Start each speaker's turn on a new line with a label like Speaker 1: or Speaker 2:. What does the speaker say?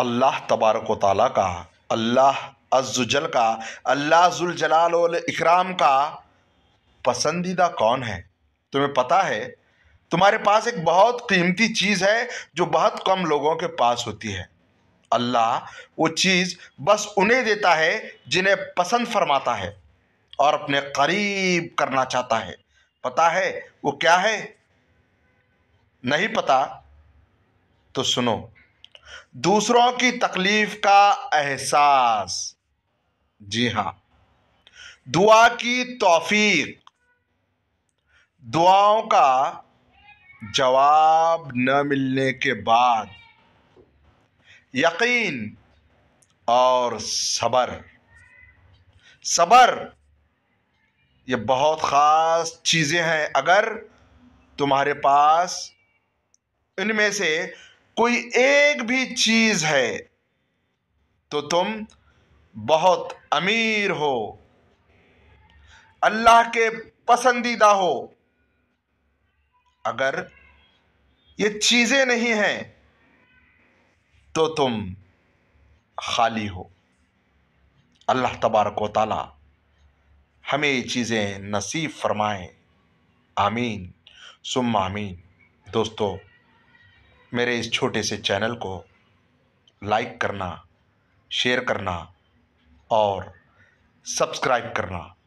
Speaker 1: अल्लाह तबारक वाली का अल्लाह अजुजल का अल्लाह जलाल इकराम का पसंदीदा कौन है तुम्हें पता है तुम्हारे पास एक बहुत कीमती चीज़ है जो बहुत कम लोगों के पास होती है अल्लाह वो चीज़ बस उन्हें देता है जिन्हें पसंद फरमाता है और अपने करीब करना चाहता है पता है वो क्या है नहीं पता तो सुनो दूसरों की तकलीफ़ का एहसास जी हाँ दुआ की तौफीक दुआओं का जवाब न मिलने के बाद यकीन और सबर सबर ये बहुत ख़ास चीज़ें हैं अगर तुम्हारे पास इनमें से कोई एक भी चीज है तो तुम बहुत अमीर हो अल्लाह के पसंदीदा हो अगर ये चीजें नहीं हैं तो तुम खाली हो अल्लाह तबारक ताला हमें ये चीज़ें नसीब फरमाएं आमीन सुम आमीन दोस्तों मेरे इस छोटे से चैनल को लाइक करना शेयर करना और सब्सक्राइब करना